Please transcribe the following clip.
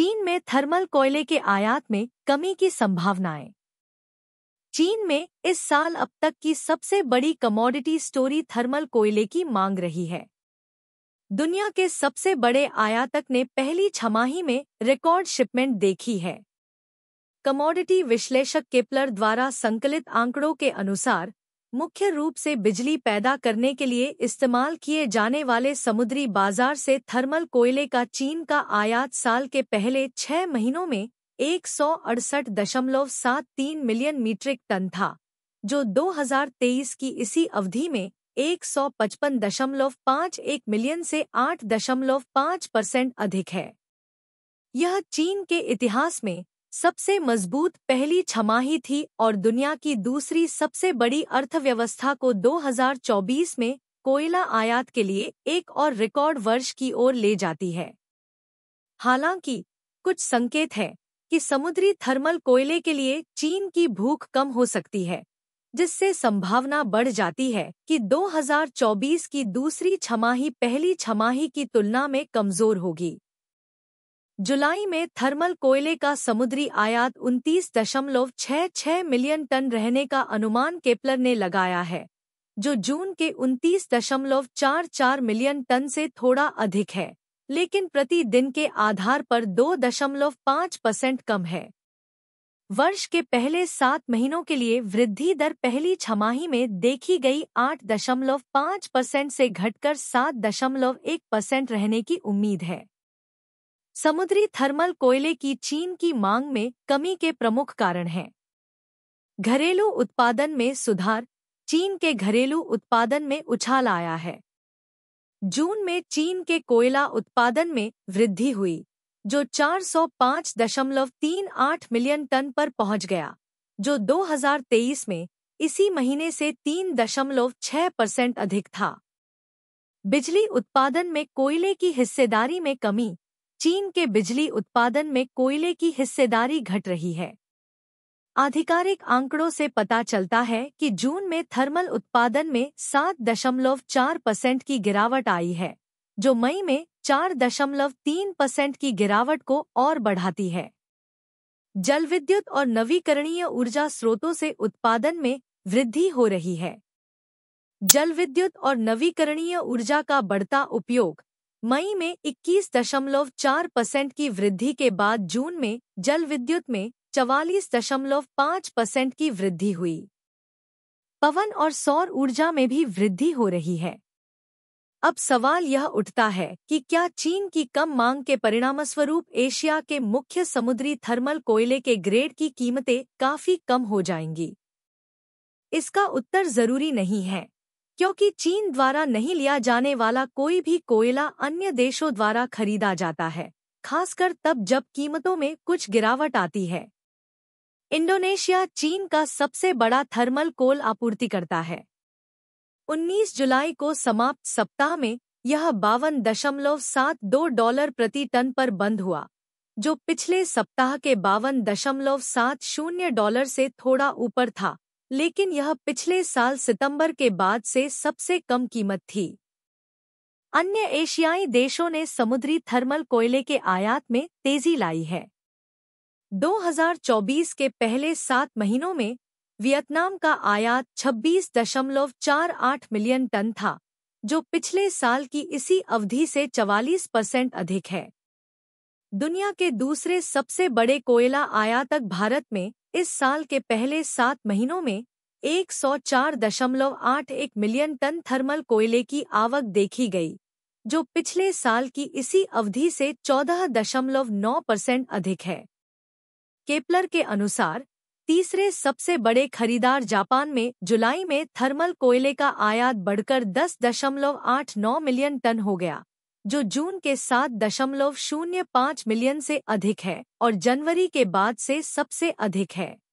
चीन में थर्मल कोयले के आयात में कमी की संभावनाएं चीन में इस साल अब तक की सबसे बड़ी कमोडिटी स्टोरी थर्मल कोयले की मांग रही है दुनिया के सबसे बड़े आयातक ने पहली छमाही में रिकॉर्ड शिपमेंट देखी है कमोडिटी विश्लेषक केपलर द्वारा संकलित आंकड़ों के अनुसार मुख्य रूप से बिजली पैदा करने के लिए इस्तेमाल किए जाने वाले समुद्री बाजार से थर्मल कोयले का चीन का आयात साल के पहले छह महीनों में एक मिलियन मीट्रिक टन था जो 2023 की इसी अवधि में एक मिलियन से 8.5 परसेंट अधिक है यह चीन के इतिहास में सबसे मजबूत पहली छमाही थी और दुनिया की दूसरी सबसे बड़ी अर्थव्यवस्था को 2024 में कोयला आयात के लिए एक और रिकॉर्ड वर्ष की ओर ले जाती है हालांकि कुछ संकेत हैं कि समुद्री थर्मल कोयले के लिए चीन की भूख कम हो सकती है जिससे संभावना बढ़ जाती है कि 2024 की दूसरी छमाही पहली छमाही की तुलना में कमजोर होगी जुलाई में थर्मल कोयले का समुद्री आयात उनतीस दशमलव छह छह मिलियन टन रहने का अनुमान केपलर ने लगाया है जो जून के उनतीस दशमलव चार चार मिलियन टन से थोड़ा अधिक है लेकिन प्रति दिन के आधार पर दो दशमलव पाँच परसेंट कम है वर्ष के पहले सात महीनों के लिए वृद्धि दर पहली छमाही में देखी गई आठ दशमलव पाँच परसेंट से घटकर सात दशमलव एक परसेंट रहने की उम्मीद है समुद्री थर्मल कोयले की चीन की मांग में कमी के प्रमुख कारण हैं घरेलू उत्पादन में सुधार चीन के घरेलू उत्पादन में उछाल आया है जून में चीन के कोयला उत्पादन में वृद्धि हुई जो 405.38 मिलियन टन पर पहुंच गया जो 2023 में इसी महीने से 3.6 परसेंट अधिक था बिजली उत्पादन में कोयले की हिस्सेदारी में कमी चीन के बिजली उत्पादन में कोयले की हिस्सेदारी घट रही है आधिकारिक आंकड़ों से पता चलता है कि जून में थर्मल उत्पादन में 7.4 परसेंट की गिरावट आई है जो मई में 4.3 परसेंट की गिरावट को और बढ़ाती है जलविद्युत और नवीकरणीय ऊर्जा स्रोतों से उत्पादन में वृद्धि हो रही है जलविद्युत और नवीकरणीय ऊर्जा का बढ़ता उपयोग मई में 21.4 परसेंट की वृद्धि के बाद जून में जल विद्युत में 44.5 परसेंट की वृद्धि हुई पवन और सौर ऊर्जा में भी वृद्धि हो रही है अब सवाल यह उठता है कि क्या चीन की कम मांग के परिणामस्वरूप एशिया के मुख्य समुद्री थर्मल कोयले के ग्रेड की कीमतें काफी कम हो जाएंगी इसका उत्तर जरूरी नहीं है क्योंकि चीन द्वारा नहीं लिया जाने वाला कोई भी कोयला अन्य देशों द्वारा खरीदा जाता है खासकर तब जब कीमतों में कुछ गिरावट आती है इंडोनेशिया चीन का सबसे बड़ा थर्मल कोल आपूर्ति करता है 19 जुलाई को समाप्त सप्ताह में यह बावन दशमलव सात दो डॉलर प्रति टन पर बंद हुआ जो पिछले सप्ताह के बावन दशमलव सात शून्य डॉलर से थोड़ा ऊपर था लेकिन यह पिछले साल सितंबर के बाद से सबसे कम कीमत थी अन्य एशियाई देशों ने समुद्री थर्मल कोयले के आयात में तेजी लाई है 2024 के पहले सात महीनों में वियतनाम का आयात 26.48 मिलियन टन था जो पिछले साल की इसी अवधि से 44 परसेंट अधिक है दुनिया के दूसरे सबसे बड़े कोयला आयातक भारत में इस साल के पहले सात महीनों में 104.81 मिलियन टन थर्मल कोयले की आवक देखी गई जो पिछले साल की इसी अवधि से 14.9 परसेंट अधिक है केपलर के अनुसार तीसरे सबसे बड़े खरीदार जापान में जुलाई में थर्मल कोयले का आयात बढ़कर 10.89 मिलियन टन हो गया जो जून के सात दशमलव शून्य पाँच मिलियन से अधिक है और जनवरी के बाद से सबसे अधिक है